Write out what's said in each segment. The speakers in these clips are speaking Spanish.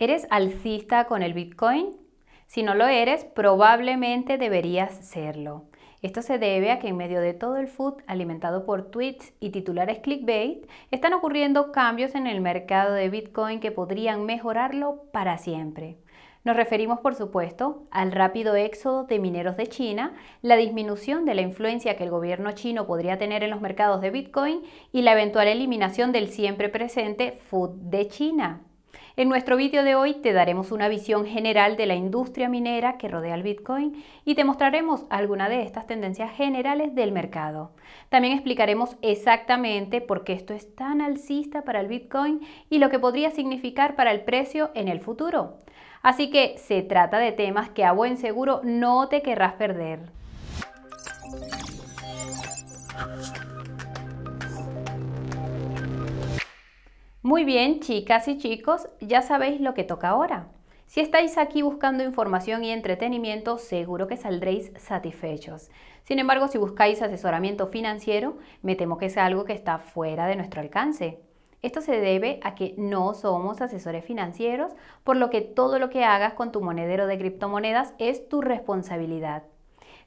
¿Eres alcista con el Bitcoin? Si no lo eres, probablemente deberías serlo. Esto se debe a que en medio de todo el food alimentado por tweets y titulares clickbait, están ocurriendo cambios en el mercado de Bitcoin que podrían mejorarlo para siempre. Nos referimos, por supuesto, al rápido éxodo de mineros de China, la disminución de la influencia que el gobierno chino podría tener en los mercados de Bitcoin y la eventual eliminación del siempre presente food de China. En nuestro vídeo de hoy te daremos una visión general de la industria minera que rodea el Bitcoin y te mostraremos algunas de estas tendencias generales del mercado. También explicaremos exactamente por qué esto es tan alcista para el Bitcoin y lo que podría significar para el precio en el futuro. Así que se trata de temas que a buen seguro no te querrás perder. Muy bien, chicas y chicos, ya sabéis lo que toca ahora. Si estáis aquí buscando información y entretenimiento, seguro que saldréis satisfechos. Sin embargo, si buscáis asesoramiento financiero, me temo que es algo que está fuera de nuestro alcance. Esto se debe a que no somos asesores financieros, por lo que todo lo que hagas con tu monedero de criptomonedas es tu responsabilidad.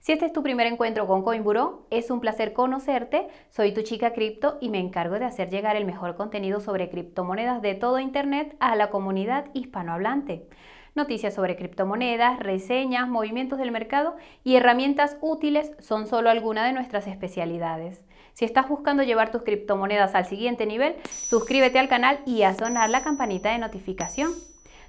Si este es tu primer encuentro con CoinBuró, es un placer conocerte. Soy tu chica cripto y me encargo de hacer llegar el mejor contenido sobre criptomonedas de todo Internet a la comunidad hispanohablante. Noticias sobre criptomonedas, reseñas, movimientos del mercado y herramientas útiles son solo algunas de nuestras especialidades. Si estás buscando llevar tus criptomonedas al siguiente nivel, suscríbete al canal y a sonar la campanita de notificación.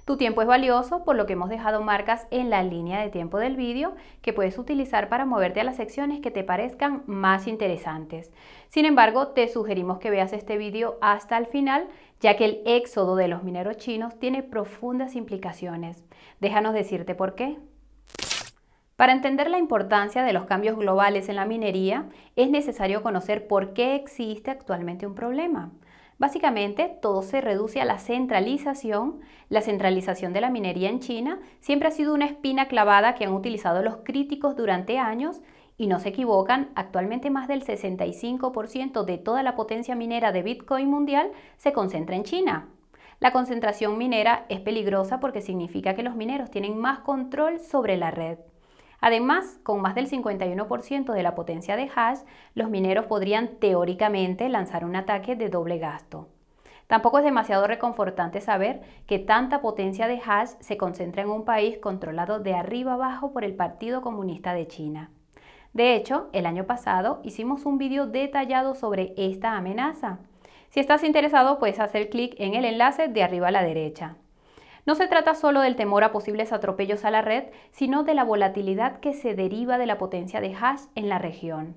Tu tiempo es valioso, por lo que hemos dejado marcas en la línea de tiempo del vídeo que puedes utilizar para moverte a las secciones que te parezcan más interesantes. Sin embargo, te sugerimos que veas este vídeo hasta el final, ya que el éxodo de los mineros chinos tiene profundas implicaciones. Déjanos decirte por qué. Para entender la importancia de los cambios globales en la minería, es necesario conocer por qué existe actualmente un problema. Básicamente, todo se reduce a la centralización. La centralización de la minería en China siempre ha sido una espina clavada que han utilizado los críticos durante años y no se equivocan, actualmente más del 65% de toda la potencia minera de Bitcoin mundial se concentra en China. La concentración minera es peligrosa porque significa que los mineros tienen más control sobre la red. Además, con más del 51% de la potencia de hash, los mineros podrían teóricamente lanzar un ataque de doble gasto. Tampoco es demasiado reconfortante saber que tanta potencia de hash se concentra en un país controlado de arriba abajo por el Partido Comunista de China. De hecho, el año pasado hicimos un video detallado sobre esta amenaza. Si estás interesado, puedes hacer clic en el enlace de arriba a la derecha. No se trata solo del temor a posibles atropellos a la red, sino de la volatilidad que se deriva de la potencia de hash en la región.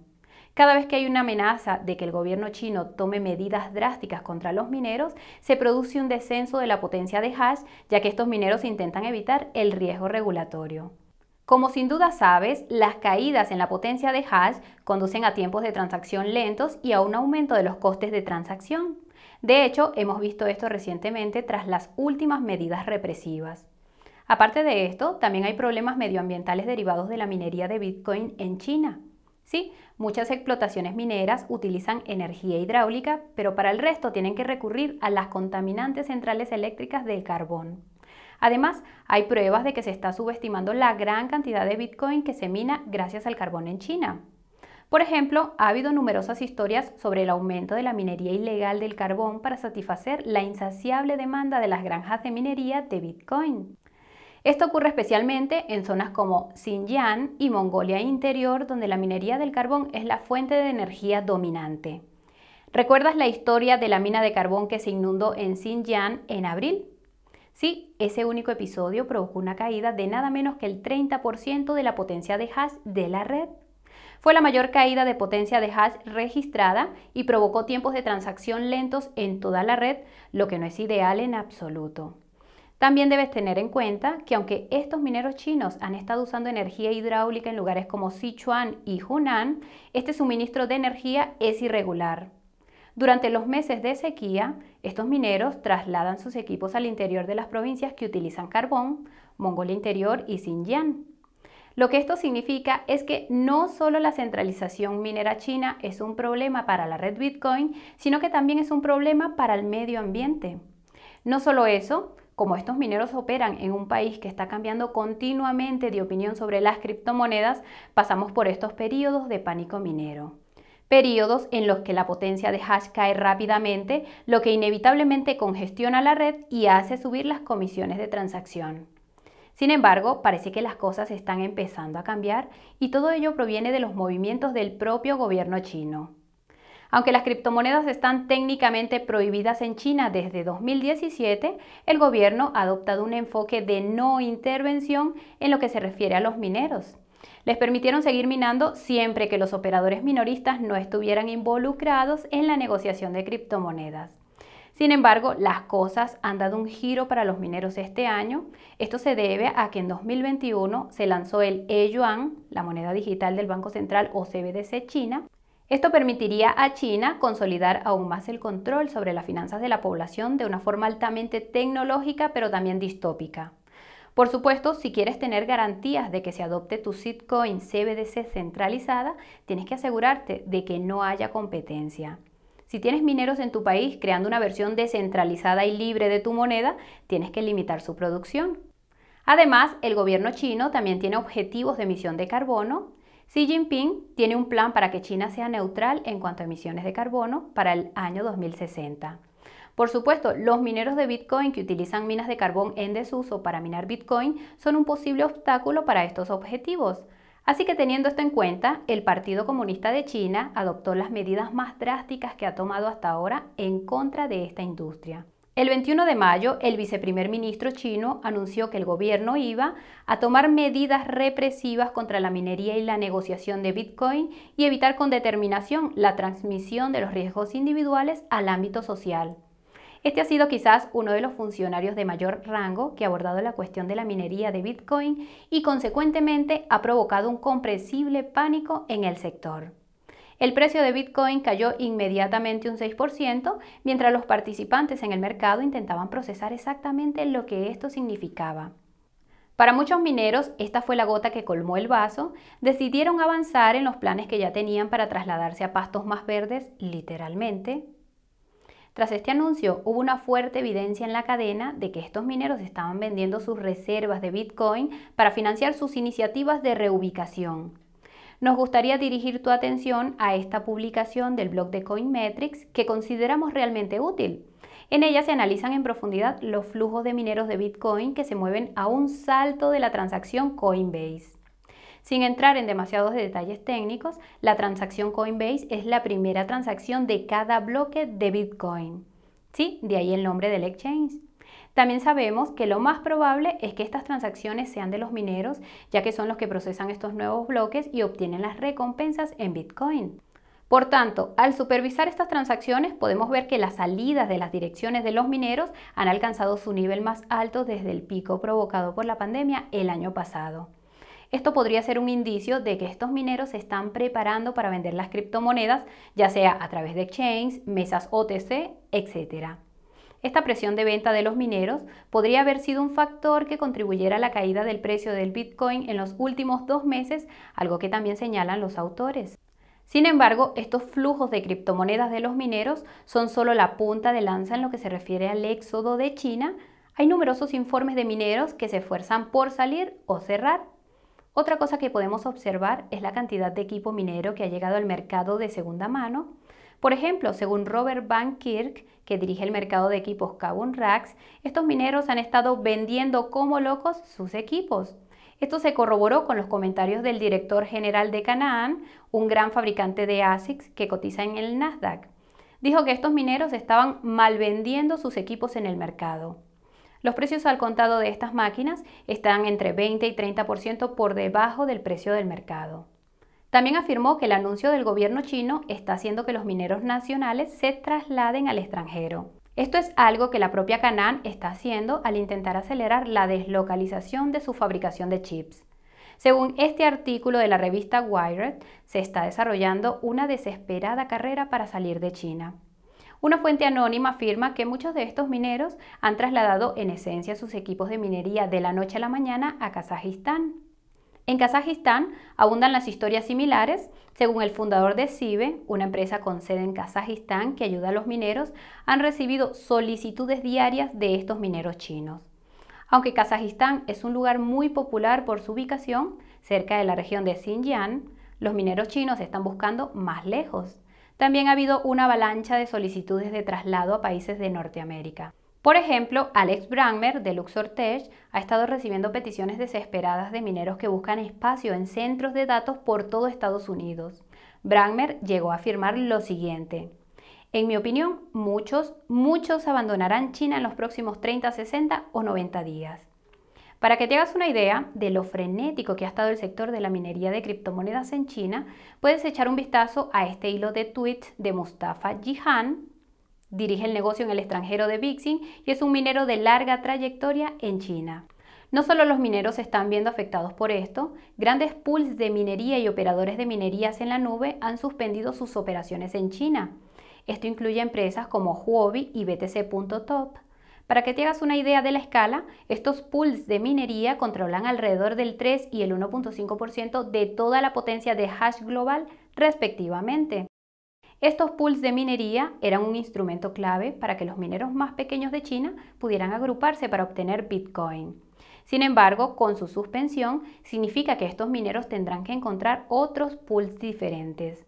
Cada vez que hay una amenaza de que el gobierno chino tome medidas drásticas contra los mineros, se produce un descenso de la potencia de hash, ya que estos mineros intentan evitar el riesgo regulatorio. Como sin duda sabes, las caídas en la potencia de hash conducen a tiempos de transacción lentos y a un aumento de los costes de transacción. De hecho, hemos visto esto recientemente tras las últimas medidas represivas. Aparte de esto, también hay problemas medioambientales derivados de la minería de Bitcoin en China. Sí, muchas explotaciones mineras utilizan energía hidráulica, pero para el resto tienen que recurrir a las contaminantes centrales eléctricas del carbón. Además, hay pruebas de que se está subestimando la gran cantidad de Bitcoin que se mina gracias al carbón en China. Por ejemplo, ha habido numerosas historias sobre el aumento de la minería ilegal del carbón para satisfacer la insaciable demanda de las granjas de minería de Bitcoin. Esto ocurre especialmente en zonas como Xinjiang y Mongolia Interior, donde la minería del carbón es la fuente de energía dominante. ¿Recuerdas la historia de la mina de carbón que se inundó en Xinjiang en abril? Sí, ese único episodio provocó una caída de nada menos que el 30% de la potencia de hash de la red fue la mayor caída de potencia de hash registrada y provocó tiempos de transacción lentos en toda la red, lo que no es ideal en absoluto. También debes tener en cuenta que aunque estos mineros chinos han estado usando energía hidráulica en lugares como Sichuan y Hunan, este suministro de energía es irregular. Durante los meses de sequía, estos mineros trasladan sus equipos al interior de las provincias que utilizan carbón, Mongolia Interior y Xinjiang. Lo que esto significa es que no solo la centralización minera china es un problema para la red Bitcoin, sino que también es un problema para el medio ambiente. No solo eso, como estos mineros operan en un país que está cambiando continuamente de opinión sobre las criptomonedas, pasamos por estos periodos de pánico minero. Periodos en los que la potencia de hash cae rápidamente, lo que inevitablemente congestiona la red y hace subir las comisiones de transacción. Sin embargo, parece que las cosas están empezando a cambiar y todo ello proviene de los movimientos del propio gobierno chino. Aunque las criptomonedas están técnicamente prohibidas en China desde 2017, el gobierno ha adoptado un enfoque de no intervención en lo que se refiere a los mineros. Les permitieron seguir minando siempre que los operadores minoristas no estuvieran involucrados en la negociación de criptomonedas. Sin embargo, las cosas han dado un giro para los mineros este año. Esto se debe a que en 2021 se lanzó el E-Yuan, la moneda digital del Banco Central o CBDC China. Esto permitiría a China consolidar aún más el control sobre las finanzas de la población de una forma altamente tecnológica pero también distópica. Por supuesto, si quieres tener garantías de que se adopte tu sitcoin CBDC centralizada, tienes que asegurarte de que no haya competencia. Si tienes mineros en tu país creando una versión descentralizada y libre de tu moneda, tienes que limitar su producción. Además, el gobierno chino también tiene objetivos de emisión de carbono. Xi Jinping tiene un plan para que China sea neutral en cuanto a emisiones de carbono para el año 2060. Por supuesto, los mineros de Bitcoin que utilizan minas de carbón en desuso para minar Bitcoin son un posible obstáculo para estos objetivos. Así que teniendo esto en cuenta, el Partido Comunista de China adoptó las medidas más drásticas que ha tomado hasta ahora en contra de esta industria. El 21 de mayo, el viceprimer ministro chino anunció que el gobierno iba a tomar medidas represivas contra la minería y la negociación de Bitcoin y evitar con determinación la transmisión de los riesgos individuales al ámbito social. Este ha sido quizás uno de los funcionarios de mayor rango que ha abordado la cuestión de la minería de Bitcoin y consecuentemente ha provocado un comprensible pánico en el sector. El precio de Bitcoin cayó inmediatamente un 6%, mientras los participantes en el mercado intentaban procesar exactamente lo que esto significaba. Para muchos mineros, esta fue la gota que colmó el vaso, decidieron avanzar en los planes que ya tenían para trasladarse a pastos más verdes, literalmente, tras este anuncio, hubo una fuerte evidencia en la cadena de que estos mineros estaban vendiendo sus reservas de Bitcoin para financiar sus iniciativas de reubicación. Nos gustaría dirigir tu atención a esta publicación del blog de Coinmetrics que consideramos realmente útil. En ella se analizan en profundidad los flujos de mineros de Bitcoin que se mueven a un salto de la transacción Coinbase. Sin entrar en demasiados detalles técnicos, la transacción Coinbase es la primera transacción de cada bloque de Bitcoin. ¿Sí? De ahí el nombre del exchange. También sabemos que lo más probable es que estas transacciones sean de los mineros, ya que son los que procesan estos nuevos bloques y obtienen las recompensas en Bitcoin. Por tanto, al supervisar estas transacciones podemos ver que las salidas de las direcciones de los mineros han alcanzado su nivel más alto desde el pico provocado por la pandemia el año pasado. Esto podría ser un indicio de que estos mineros se están preparando para vender las criptomonedas, ya sea a través de exchanges, mesas OTC, etc. Esta presión de venta de los mineros podría haber sido un factor que contribuyera a la caída del precio del Bitcoin en los últimos dos meses, algo que también señalan los autores. Sin embargo, estos flujos de criptomonedas de los mineros son solo la punta de lanza en lo que se refiere al éxodo de China. Hay numerosos informes de mineros que se esfuerzan por salir o cerrar otra cosa que podemos observar es la cantidad de equipo minero que ha llegado al mercado de segunda mano. Por ejemplo, según Robert Van Kirk, que dirige el mercado de equipos Carbon Racks, estos mineros han estado vendiendo como locos sus equipos. Esto se corroboró con los comentarios del director general de Canaan, un gran fabricante de ASICs que cotiza en el Nasdaq. Dijo que estos mineros estaban mal vendiendo sus equipos en el mercado. Los precios al contado de estas máquinas están entre 20 y 30% por debajo del precio del mercado. También afirmó que el anuncio del gobierno chino está haciendo que los mineros nacionales se trasladen al extranjero. Esto es algo que la propia Canaan está haciendo al intentar acelerar la deslocalización de su fabricación de chips. Según este artículo de la revista Wired, se está desarrollando una desesperada carrera para salir de China. Una fuente anónima afirma que muchos de estos mineros han trasladado en esencia sus equipos de minería de la noche a la mañana a Kazajistán. En Kazajistán abundan las historias similares, según el fundador de CIBE, una empresa con sede en Kazajistán que ayuda a los mineros, han recibido solicitudes diarias de estos mineros chinos. Aunque Kazajistán es un lugar muy popular por su ubicación, cerca de la región de Xinjiang, los mineros chinos están buscando más lejos, también ha habido una avalancha de solicitudes de traslado a países de Norteamérica. Por ejemplo, Alex Brammer de Luxor Tech ha estado recibiendo peticiones desesperadas de mineros que buscan espacio en centros de datos por todo Estados Unidos. Brammer llegó a afirmar lo siguiente. En mi opinión, muchos, muchos abandonarán China en los próximos 30, 60 o 90 días. Para que te hagas una idea de lo frenético que ha estado el sector de la minería de criptomonedas en China, puedes echar un vistazo a este hilo de tweets de Mustafa Jihan. Dirige el negocio en el extranjero de Bixin y es un minero de larga trayectoria en China. No solo los mineros están viendo afectados por esto, grandes pools de minería y operadores de minerías en la nube han suspendido sus operaciones en China. Esto incluye empresas como Huobi y BTC.top. Para que te hagas una idea de la escala, estos pools de minería controlan alrededor del 3 y el 1.5% de toda la potencia de hash global respectivamente. Estos pools de minería eran un instrumento clave para que los mineros más pequeños de China pudieran agruparse para obtener Bitcoin. Sin embargo, con su suspensión, significa que estos mineros tendrán que encontrar otros pools diferentes.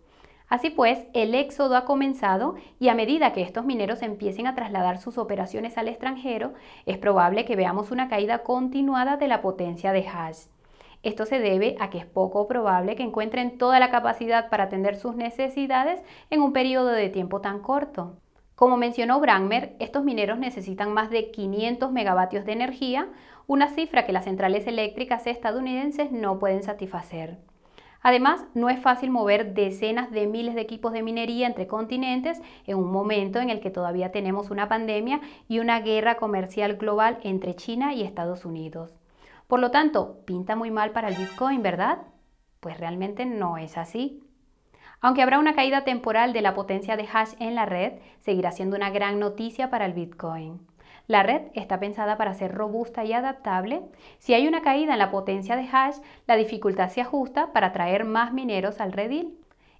Así pues, el éxodo ha comenzado y a medida que estos mineros empiecen a trasladar sus operaciones al extranjero, es probable que veamos una caída continuada de la potencia de hash. Esto se debe a que es poco probable que encuentren toda la capacidad para atender sus necesidades en un periodo de tiempo tan corto. Como mencionó Brammer, estos mineros necesitan más de 500 megavatios de energía, una cifra que las centrales eléctricas estadounidenses no pueden satisfacer. Además, no es fácil mover decenas de miles de equipos de minería entre continentes en un momento en el que todavía tenemos una pandemia y una guerra comercial global entre China y Estados Unidos. Por lo tanto, pinta muy mal para el Bitcoin, ¿verdad? Pues realmente no es así. Aunque habrá una caída temporal de la potencia de hash en la red, seguirá siendo una gran noticia para el Bitcoin. La red está pensada para ser robusta y adaptable. Si hay una caída en la potencia de hash, la dificultad se ajusta para atraer más mineros al redil.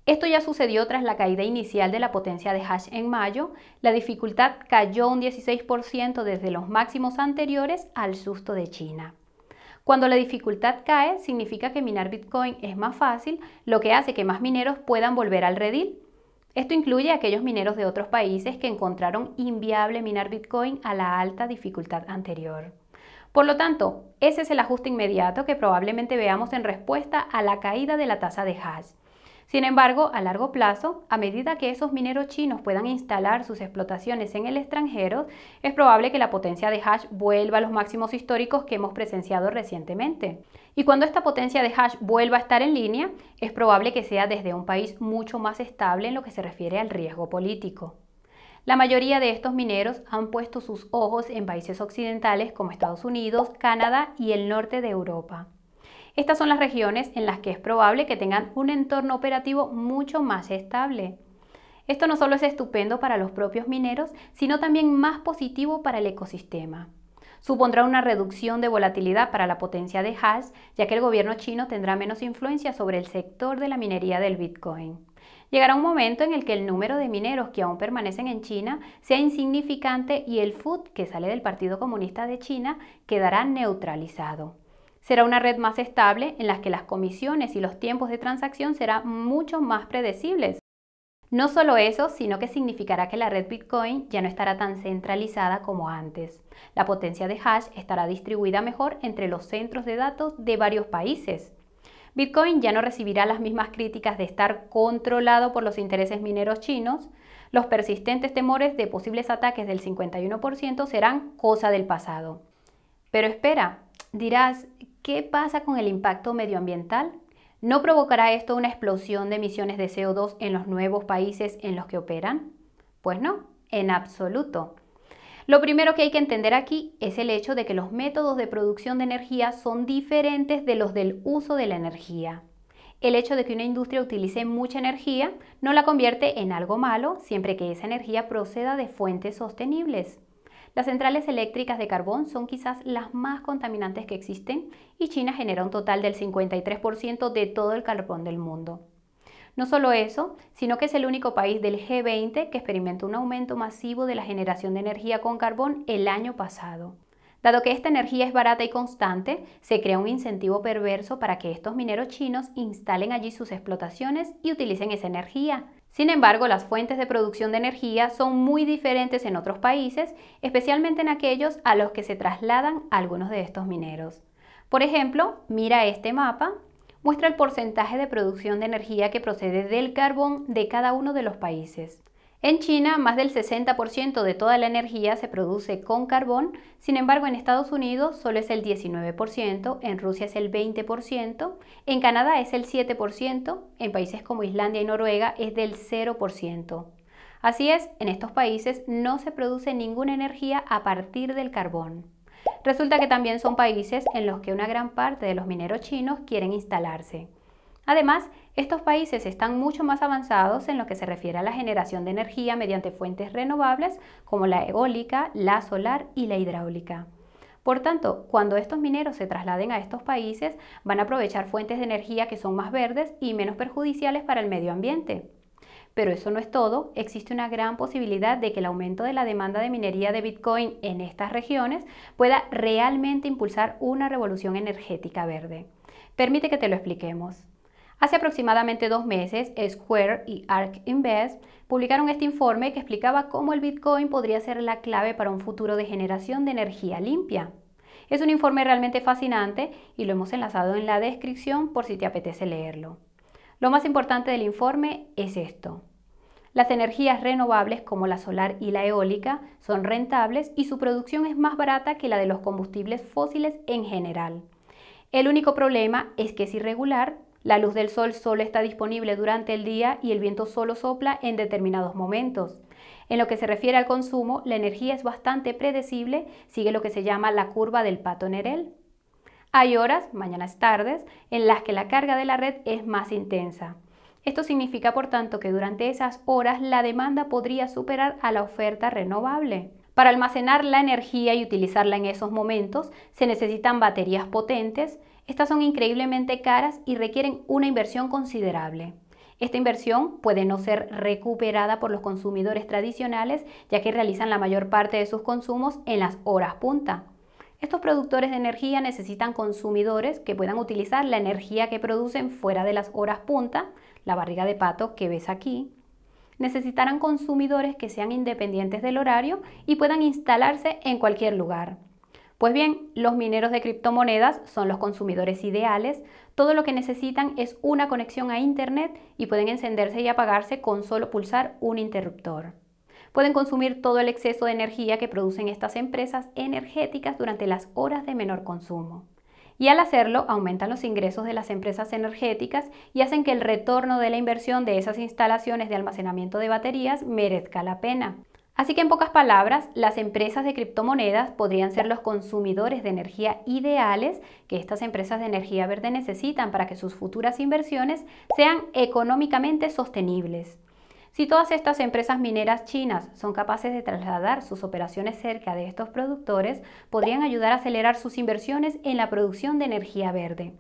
Esto ya sucedió tras la caída inicial de la potencia de hash en mayo. La dificultad cayó un 16% desde los máximos anteriores al susto de China. Cuando la dificultad cae, significa que minar Bitcoin es más fácil, lo que hace que más mineros puedan volver al redil esto incluye a aquellos mineros de otros países que encontraron inviable minar Bitcoin a la alta dificultad anterior. Por lo tanto, ese es el ajuste inmediato que probablemente veamos en respuesta a la caída de la tasa de hash. Sin embargo, a largo plazo, a medida que esos mineros chinos puedan instalar sus explotaciones en el extranjero, es probable que la potencia de hash vuelva a los máximos históricos que hemos presenciado recientemente. Y cuando esta potencia de hash vuelva a estar en línea, es probable que sea desde un país mucho más estable en lo que se refiere al riesgo político. La mayoría de estos mineros han puesto sus ojos en países occidentales como Estados Unidos, Canadá y el norte de Europa. Estas son las regiones en las que es probable que tengan un entorno operativo mucho más estable. Esto no solo es estupendo para los propios mineros, sino también más positivo para el ecosistema. Supondrá una reducción de volatilidad para la potencia de hash, ya que el gobierno chino tendrá menos influencia sobre el sector de la minería del Bitcoin. Llegará un momento en el que el número de mineros que aún permanecen en China sea insignificante y el FUD que sale del Partido Comunista de China quedará neutralizado. Será una red más estable en la que las comisiones y los tiempos de transacción serán mucho más predecibles. No solo eso, sino que significará que la red Bitcoin ya no estará tan centralizada como antes. La potencia de hash estará distribuida mejor entre los centros de datos de varios países. Bitcoin ya no recibirá las mismas críticas de estar controlado por los intereses mineros chinos. Los persistentes temores de posibles ataques del 51% serán cosa del pasado. Pero espera, dirás, ¿Qué pasa con el impacto medioambiental? ¿No provocará esto una explosión de emisiones de CO2 en los nuevos países en los que operan? Pues no, en absoluto. Lo primero que hay que entender aquí es el hecho de que los métodos de producción de energía son diferentes de los del uso de la energía. El hecho de que una industria utilice mucha energía no la convierte en algo malo siempre que esa energía proceda de fuentes sostenibles. Las centrales eléctricas de carbón son quizás las más contaminantes que existen y China genera un total del 53% de todo el carbón del mundo. No solo eso, sino que es el único país del G20 que experimentó un aumento masivo de la generación de energía con carbón el año pasado. Dado que esta energía es barata y constante, se crea un incentivo perverso para que estos mineros chinos instalen allí sus explotaciones y utilicen esa energía, sin embargo, las fuentes de producción de energía son muy diferentes en otros países, especialmente en aquellos a los que se trasladan algunos de estos mineros. Por ejemplo, mira este mapa, muestra el porcentaje de producción de energía que procede del carbón de cada uno de los países. En China, más del 60% de toda la energía se produce con carbón, sin embargo en Estados Unidos solo es el 19%, en Rusia es el 20%, en Canadá es el 7%, en países como Islandia y Noruega es del 0%. Así es, en estos países no se produce ninguna energía a partir del carbón. Resulta que también son países en los que una gran parte de los mineros chinos quieren instalarse. Además, estos países están mucho más avanzados en lo que se refiere a la generación de energía mediante fuentes renovables como la eólica, la solar y la hidráulica. Por tanto, cuando estos mineros se trasladen a estos países, van a aprovechar fuentes de energía que son más verdes y menos perjudiciales para el medio ambiente. Pero eso no es todo, existe una gran posibilidad de que el aumento de la demanda de minería de Bitcoin en estas regiones pueda realmente impulsar una revolución energética verde. Permite que te lo expliquemos. Hace aproximadamente dos meses, Square y Arc Invest publicaron este informe que explicaba cómo el Bitcoin podría ser la clave para un futuro de generación de energía limpia. Es un informe realmente fascinante y lo hemos enlazado en la descripción por si te apetece leerlo. Lo más importante del informe es esto. Las energías renovables como la solar y la eólica son rentables y su producción es más barata que la de los combustibles fósiles en general. El único problema es que es irregular la luz del sol solo está disponible durante el día y el viento solo sopla en determinados momentos. En lo que se refiere al consumo, la energía es bastante predecible, sigue lo que se llama la curva del pato Nerel. Hay horas, mañanas tardes, en las que la carga de la red es más intensa. Esto significa, por tanto, que durante esas horas la demanda podría superar a la oferta renovable. Para almacenar la energía y utilizarla en esos momentos se necesitan baterías potentes, estas son increíblemente caras y requieren una inversión considerable. Esta inversión puede no ser recuperada por los consumidores tradicionales, ya que realizan la mayor parte de sus consumos en las horas punta. Estos productores de energía necesitan consumidores que puedan utilizar la energía que producen fuera de las horas punta, la barriga de pato que ves aquí. Necesitarán consumidores que sean independientes del horario y puedan instalarse en cualquier lugar. Pues bien, los mineros de criptomonedas son los consumidores ideales. Todo lo que necesitan es una conexión a Internet y pueden encenderse y apagarse con solo pulsar un interruptor. Pueden consumir todo el exceso de energía que producen estas empresas energéticas durante las horas de menor consumo. Y al hacerlo, aumentan los ingresos de las empresas energéticas y hacen que el retorno de la inversión de esas instalaciones de almacenamiento de baterías merezca la pena. Así que en pocas palabras, las empresas de criptomonedas podrían ser los consumidores de energía ideales que estas empresas de energía verde necesitan para que sus futuras inversiones sean económicamente sostenibles. Si todas estas empresas mineras chinas son capaces de trasladar sus operaciones cerca de estos productores, podrían ayudar a acelerar sus inversiones en la producción de energía verde.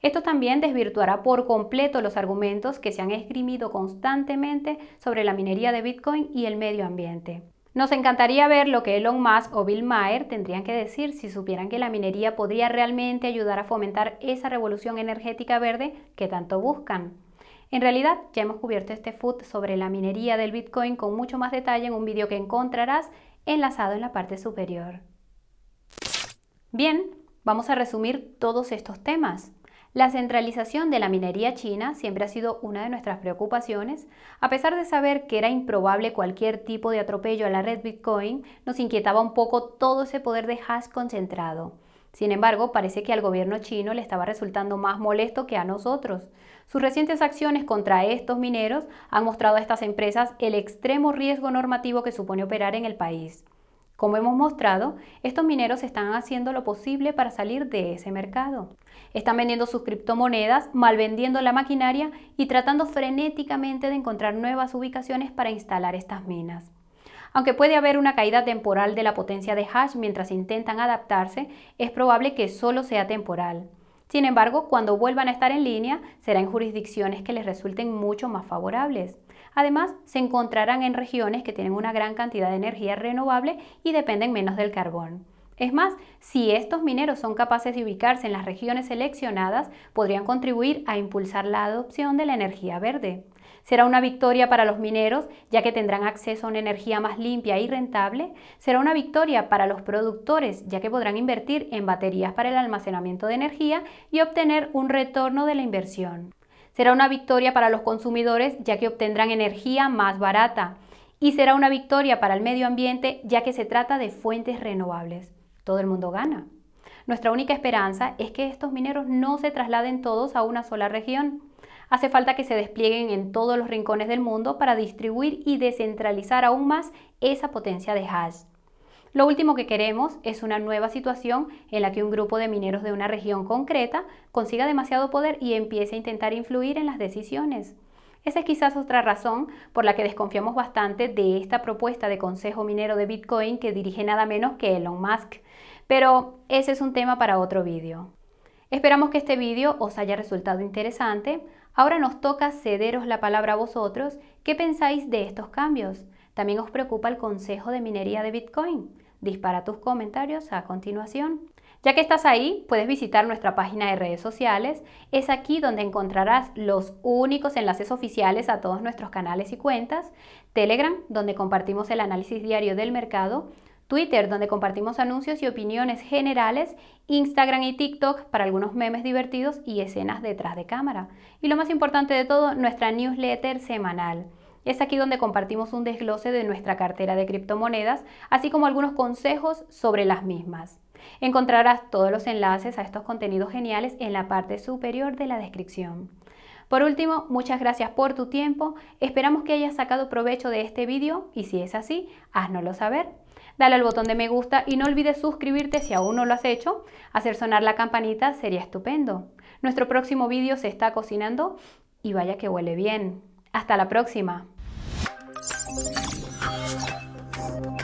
Esto también desvirtuará por completo los argumentos que se han esgrimido constantemente sobre la minería de Bitcoin y el medio ambiente. Nos encantaría ver lo que Elon Musk o Bill Maher tendrían que decir si supieran que la minería podría realmente ayudar a fomentar esa revolución energética verde que tanto buscan. En realidad, ya hemos cubierto este food sobre la minería del Bitcoin con mucho más detalle en un vídeo que encontrarás enlazado en la parte superior. Bien, vamos a resumir todos estos temas. La centralización de la minería china siempre ha sido una de nuestras preocupaciones. A pesar de saber que era improbable cualquier tipo de atropello a la red Bitcoin, nos inquietaba un poco todo ese poder de hash concentrado. Sin embargo, parece que al gobierno chino le estaba resultando más molesto que a nosotros. Sus recientes acciones contra estos mineros han mostrado a estas empresas el extremo riesgo normativo que supone operar en el país. Como hemos mostrado, estos mineros están haciendo lo posible para salir de ese mercado. Están vendiendo sus criptomonedas, malvendiendo la maquinaria y tratando frenéticamente de encontrar nuevas ubicaciones para instalar estas minas. Aunque puede haber una caída temporal de la potencia de hash mientras intentan adaptarse, es probable que solo sea temporal. Sin embargo, cuando vuelvan a estar en línea, será en jurisdicciones que les resulten mucho más favorables. Además, se encontrarán en regiones que tienen una gran cantidad de energía renovable y dependen menos del carbón. Es más, si estos mineros son capaces de ubicarse en las regiones seleccionadas, podrían contribuir a impulsar la adopción de la energía verde. Será una victoria para los mineros, ya que tendrán acceso a una energía más limpia y rentable. Será una victoria para los productores, ya que podrán invertir en baterías para el almacenamiento de energía y obtener un retorno de la inversión. Será una victoria para los consumidores ya que obtendrán energía más barata y será una victoria para el medio ambiente ya que se trata de fuentes renovables. Todo el mundo gana. Nuestra única esperanza es que estos mineros no se trasladen todos a una sola región. Hace falta que se desplieguen en todos los rincones del mundo para distribuir y descentralizar aún más esa potencia de hash. Lo último que queremos es una nueva situación en la que un grupo de mineros de una región concreta consiga demasiado poder y empiece a intentar influir en las decisiones. Esa es quizás otra razón por la que desconfiamos bastante de esta propuesta de Consejo Minero de Bitcoin que dirige nada menos que Elon Musk. Pero ese es un tema para otro vídeo. Esperamos que este vídeo os haya resultado interesante. Ahora nos toca cederos la palabra a vosotros. ¿Qué pensáis de estos cambios? También os preocupa el Consejo de Minería de Bitcoin. Dispara tus comentarios a continuación. Ya que estás ahí, puedes visitar nuestra página de redes sociales. Es aquí donde encontrarás los únicos enlaces oficiales a todos nuestros canales y cuentas. Telegram, donde compartimos el análisis diario del mercado. Twitter, donde compartimos anuncios y opiniones generales, Instagram y TikTok para algunos memes divertidos y escenas detrás de cámara. Y lo más importante de todo, nuestra newsletter semanal. Es aquí donde compartimos un desglose de nuestra cartera de criptomonedas, así como algunos consejos sobre las mismas. Encontrarás todos los enlaces a estos contenidos geniales en la parte superior de la descripción. Por último, muchas gracias por tu tiempo. Esperamos que hayas sacado provecho de este vídeo y si es así, haznoslo saber. Dale al botón de me gusta y no olvides suscribirte si aún no lo has hecho. Hacer sonar la campanita sería estupendo. Nuestro próximo vídeo se está cocinando y vaya que huele bien. Hasta la próxima. Thank you.